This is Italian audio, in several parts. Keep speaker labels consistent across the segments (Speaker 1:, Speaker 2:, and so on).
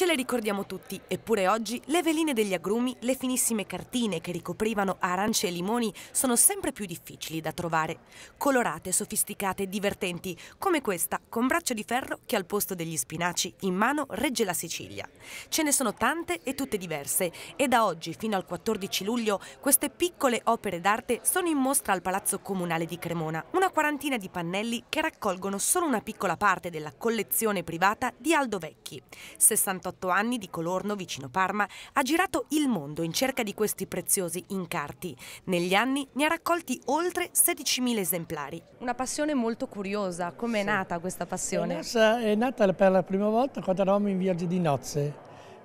Speaker 1: Ce le ricordiamo tutti, eppure oggi le veline degli agrumi, le finissime cartine che ricoprivano arance e limoni sono sempre più difficili da trovare. Colorate, sofisticate, divertenti, come questa, con braccia di ferro che al posto degli spinaci in mano regge la Sicilia. Ce ne sono tante e tutte diverse e da oggi fino al 14 luglio queste piccole opere d'arte sono in mostra al Palazzo Comunale di Cremona, una quarantina di pannelli che raccolgono solo una piccola parte della collezione privata di Aldo Vecchi. 68 48 anni di Colorno vicino Parma ha girato il mondo in cerca di questi preziosi incarti. Negli anni ne ha raccolti oltre 16.000 esemplari. Una passione molto curiosa, come è sì. nata questa passione? È nata, è nata, per la prima volta quando
Speaker 2: eravamo in viaggio di nozze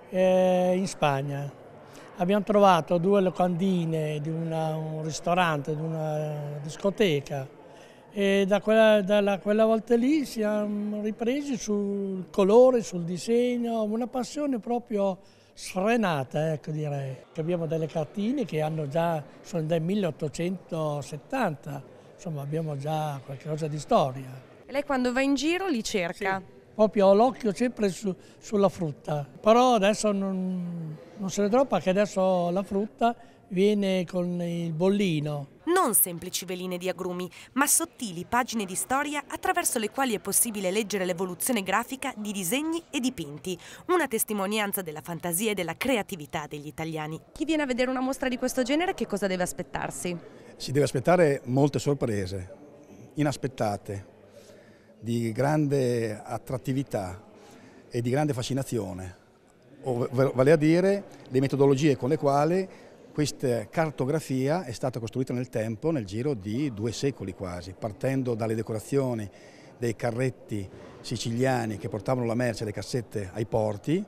Speaker 2: eh, in Spagna. Abbiamo trovato due locandine di una, un ristorante, di una discoteca e da quella, da quella volta lì siamo ripresi sul colore, sul disegno, una passione proprio sfrenata, ecco direi. Abbiamo delle cartine che hanno già, sono del 1870, insomma abbiamo già qualcosa di storia. E lei quando va in giro li cerca? Sì proprio ho l'occhio sempre su, sulla frutta. Però adesso non, non se ne trova perché adesso la frutta viene con il bollino
Speaker 1: non semplici veline di agrumi, ma sottili pagine di storia attraverso le quali è possibile leggere l'evoluzione grafica di disegni e dipinti, una testimonianza della fantasia e della creatività degli italiani. Chi viene a vedere una mostra di questo genere che cosa deve aspettarsi?
Speaker 3: Si deve aspettare molte sorprese, inaspettate, di grande attrattività e di grande fascinazione, vale a dire le metodologie con le quali questa cartografia è stata costruita nel tempo, nel giro di due secoli quasi, partendo dalle decorazioni dei carretti siciliani che portavano la merce, e le cassette ai porti,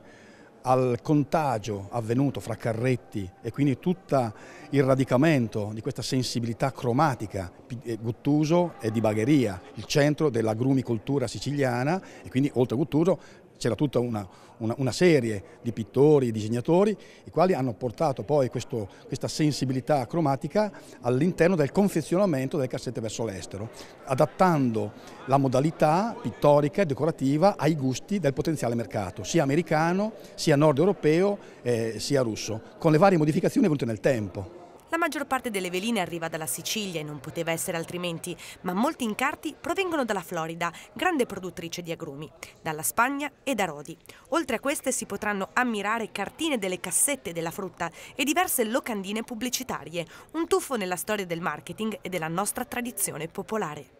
Speaker 3: al contagio avvenuto fra carretti e quindi tutto il radicamento di questa sensibilità cromatica, eh, Guttuso e di Bagheria, il centro dell'agrumicoltura siciliana e quindi oltre a Guttuso c'era tutta una, una, una, serie di pittori e disegnatori i quali hanno portato poi questo, questa sensibilità cromatica all'interno del confezionamento delle cassette verso l'estero, adattando la modalità pittorica e decorativa ai gusti del potenziale mercato, sia americano, sia nord europeo, eh, sia russo, con le varie modificazioni venute nel tempo.
Speaker 1: La maggior parte delle veline arriva dalla Sicilia e non poteva essere altrimenti, ma molti incarti provengono dalla Florida, grande produttrice di agrumi, dalla Spagna e da Rodi. Oltre a queste si potranno ammirare cartine delle cassette della frutta e diverse locandine pubblicitarie, un tuffo nella storia del marketing e della nostra tradizione popolare.